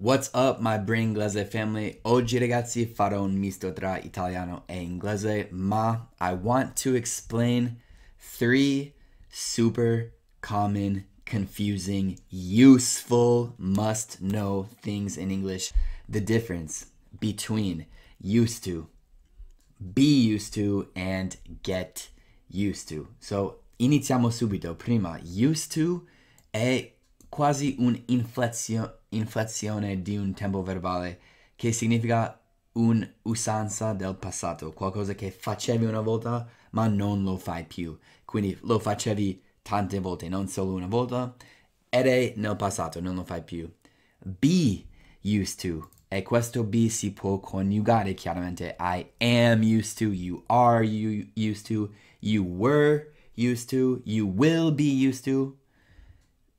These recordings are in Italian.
What's up, my brain Inglese family? Oggi ragazzi farò un misto tra italiano e inglese, ma I want to explain three super common, confusing, useful, must know things in English. The difference between used to, be used to, and get used to. So iniziamo subito. Prima, used to è quasi un'inflazio- di un tempo verbale che significa un'usanza del passato, qualcosa che facevi una volta ma non lo fai più. Quindi lo facevi tante volte, non solo una volta, ed è nel passato, non lo fai più. Be used to. E questo be si può coniugare chiaramente. I am used to, you are used to, you were used to, you will be used to.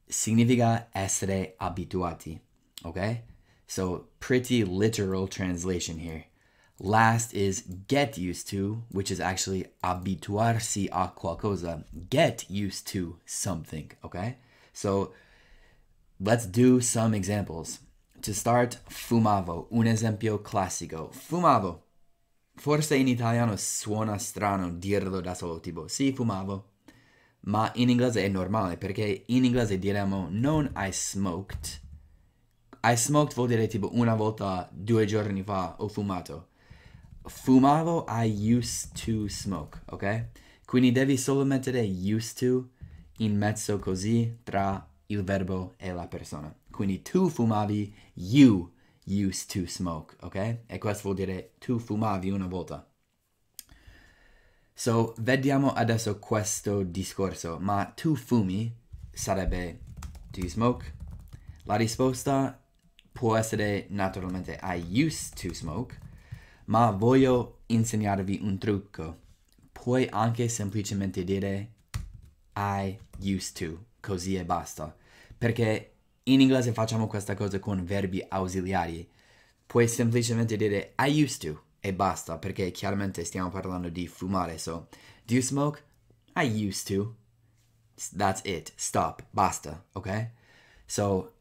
significa essere abituati. Okay? So, pretty literal translation here. Last is get used to, which is actually abituarsi a qualcosa, get used to something. Okay? So, let's do some examples. To start, fumavo, un esempio classico. Fumavo. Forse in italiano suona strano dirlo da solo, tipo, sì, fumavo, ma in inglese è normale perché in inglese diremmo non I smoked. I smoked vuol dire tipo una volta due giorni fa ho fumato. Fumavo I used to smoke, ok? Quindi devi solo mettere used to in mezzo così tra il verbo e la persona. Quindi tu fumavi, you used to smoke, ok? E questo vuol dire tu fumavi una volta. So, vediamo adesso questo discorso, ma tu fumi sarebbe do you smoke? La risposta può essere naturalmente I used to smoke, ma voglio insegnarvi un trucco. Puoi anche semplicemente dire I used to, così e basta. Perché in inglese facciamo questa cosa con verbi ausiliari. Puoi semplicemente dire I used to e basta, perché chiaramente stiamo parlando di fumare, so. Do you smoke? I used to. That's it. Stop. Basta. Okay? So,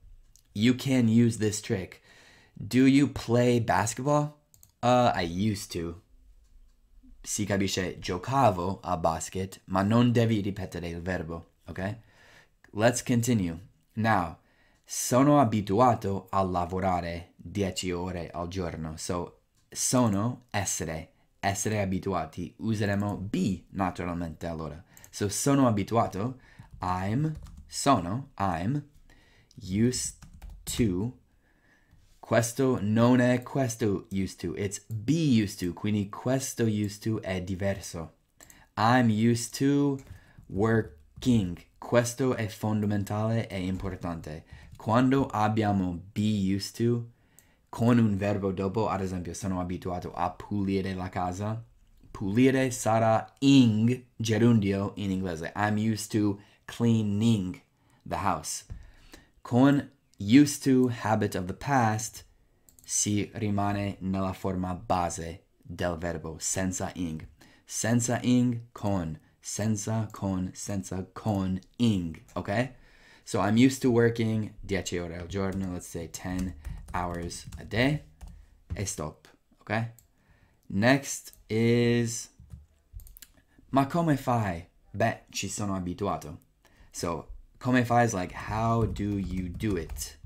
you can use this trick. Do you play basketball? Uh, I used to. Si capisce, giocavo a basket, ma non devi ripetere il verbo, ok? Let's continue. Now, sono abituato a lavorare 10 ore al giorno. So, sono essere, essere abituati. Useremo be naturalmente allora. So sono abituato, I'm, sono, I'm used to. Questo non è questo used to, it's be used to, quindi questo used to è diverso. I'm used to working. Questo è fondamentale e importante. Quando abbiamo be used to, con un verbo dopo, ad esempio, sono abituato a pulire la casa. Pulire sarà ing gerundio in inglese. I'm used to cleaning the house. Con used to habit of the past si rimane nella forma base del verbo senza ing. Senza ing con, senza con, senza con ing, ok? So I'm used to working 10 ore al giorno, let's say 10 hours a day. Stop. Okay. Next is ma come fai? Beh, ci sono abituato. So come fai is like how do you do it?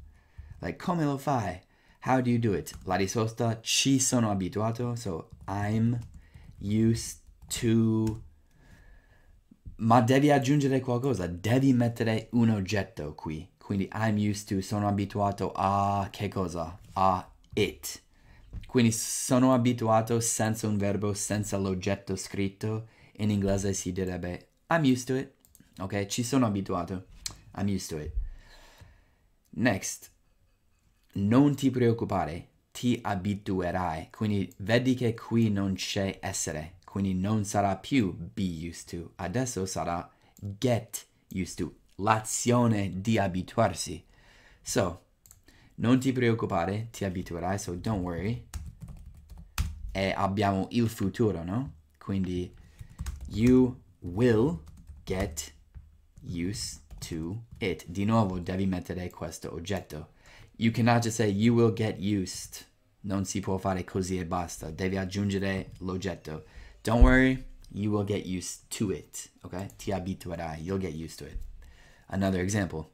Like come lo fai? How do you do it? La risposta ci sono abituato. So I'm used to ma devi aggiungere qualcosa, devi mettere un oggetto qui. Quindi I'm used to, sono abituato a che cosa? A it. Quindi sono abituato senza un verbo, senza l'oggetto scritto. In inglese si direbbe I'm used to it. Ok, ci sono abituato. I'm used to it. Next, non ti preoccupare, ti abituerai. Quindi vedi che qui non c'è essere quindi non sarà più be used to, adesso sarà get used to, l'azione di abituarsi. So, non ti preoccupare, ti abituerai, so don't worry. E abbiamo il futuro, no? Quindi you will get used to it. Di nuovo devi mettere questo oggetto. You cannot just say you will get used. Non si può fare così e basta. Devi aggiungere l'oggetto. Don't worry, you will get used to it. Okay? Ti abituerai. You'll get used to it. Another example.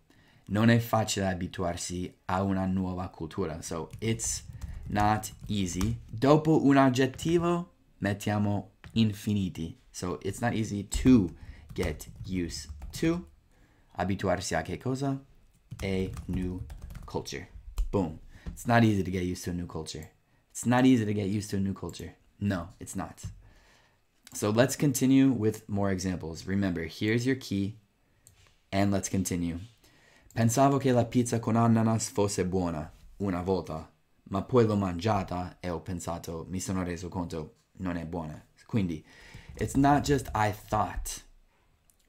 Non è facile abituarsi a una nuova cultura. So it's not easy. Dopo un aggettivo mettiamo infiniti. So it's not easy to get used to. Abituarsi a che cosa? A new culture. Boom. It's not easy to get used to a new culture. It's not easy to get used to a new culture. No, it's not. So let's continue with more examples. Remember, here's your key, and let's continue. Pensavo che la pizza con ananas fosse buona una volta, ma poi l'ho mangiata e ho pensato, mi sono reso conto, non è buona. Quindi, it's not just I thought.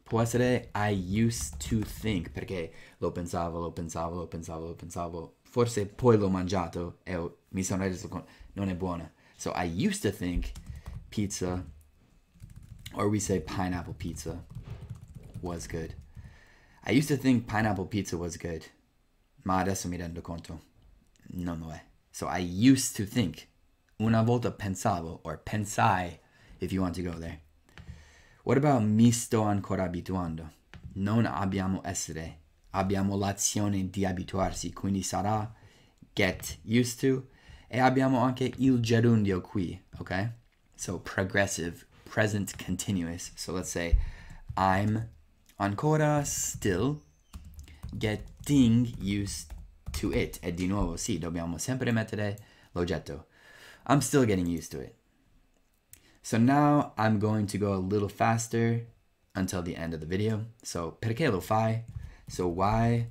Può essere I used to think, perché lo pensavo, lo pensavo, lo pensavo, lo pensavo. Forse poi l'ho mangiato e ho, mi sono reso conto, non è buona. So I used to think pizza or we say pineapple pizza was good. I used to think pineapple pizza was good, ma adesso mi rendo conto. Non lo è. So I used to think. Una volta pensavo, or pensai, if you want to go there. What about mi sto ancora abituando? Non abbiamo essere. Abbiamo l'azione di abituarsi, quindi sarà get used to. E abbiamo anche il gerundio qui, ok? So progressive present continuous. So let's say I'm ancora still getting used to it. E di nuovo sì, dobbiamo sempre mettere l'oggetto. I'm still getting used to it. So now I'm going to go a little faster until the end of the video. So perché lo fai? So why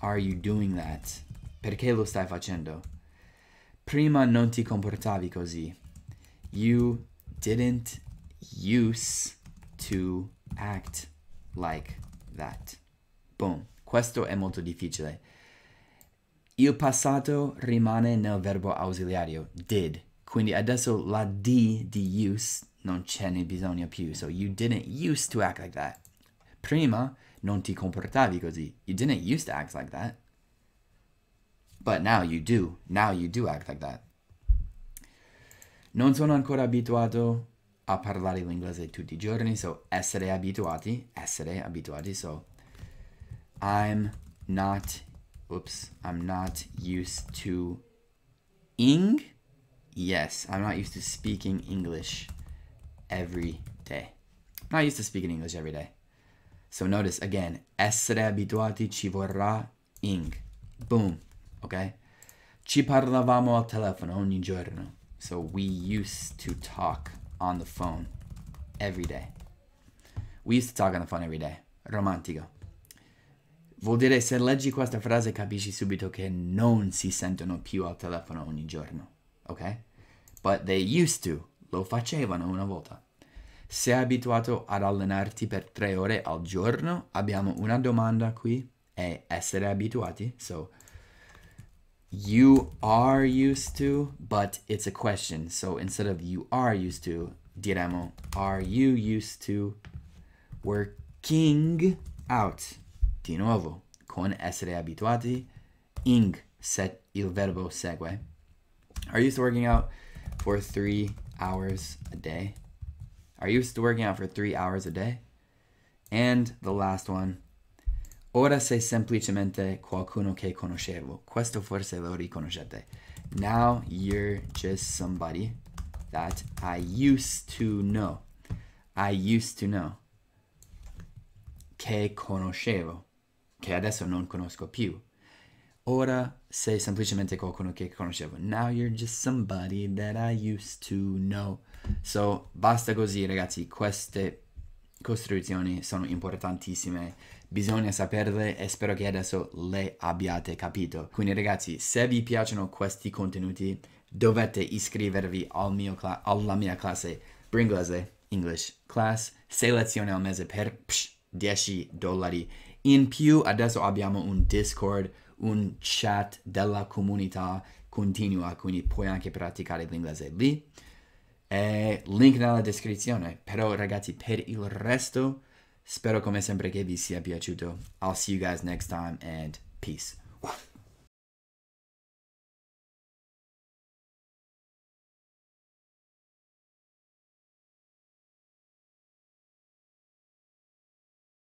are you doing that? Perché lo stai facendo? Prima non ti comportavi così. You didn't used to act like that. Boom. Questo è molto difficile. Il passato rimane nel verbo ausiliario, did. Quindi adesso la D di use non ce ne bisogno più. So you didn't used to act like that. Prima non ti comportavi così. You didn't used to act like that. But now you do. Now you do act like that. Non sono ancora abituato a parlare l'inglese tutti i giorni, so essere abituati, essere abituati, so I'm not, oops, I'm not used to ing, yes, I'm not used to speaking English every day. I'm not used to speaking English every day. So notice again, essere abituati ci vorrà ing. Boom, ok? Ci parlavamo al telefono ogni giorno. So we used to talk on the phone every day. We used to talk on the phone every day. Romantico. Vuol dire se leggi questa frase capisci subito che non si sentono più al telefono ogni giorno, ok? But they used to, lo facevano una volta. Sei abituato ad allenarti per tre ore al giorno? Abbiamo una domanda qui, è essere abituati, so you are used to, but it's a question. So instead of you are used to, diremo, are you used to working out? Di nuovo, con essere abituati, ing, set il verbo segue. Are you used to working out for three hours a day? Are you used to working out for three hours a day? And the last one, Ora sei semplicemente qualcuno che conoscevo. Questo forse lo riconoscete. Now you're just somebody that I used to know. I used to know. Che conoscevo. Che adesso non conosco più. Ora sei semplicemente qualcuno che conoscevo. Now you're just somebody that I used to know. So basta così ragazzi. Queste costruzioni sono importantissime bisogna saperle e spero che adesso le abbiate capito. Quindi ragazzi, se vi piacciono questi contenuti, dovete iscrivervi al alla mia classe Bringlese English Class, selezione al mese per psh, 10 dollari. In più adesso abbiamo un Discord, un chat della comunità continua, quindi puoi anche praticare l'inglese lì. E link nella descrizione. Però ragazzi, per il resto Spero come sempre che vi sia piaciuto. I'll see you guys next time and peace.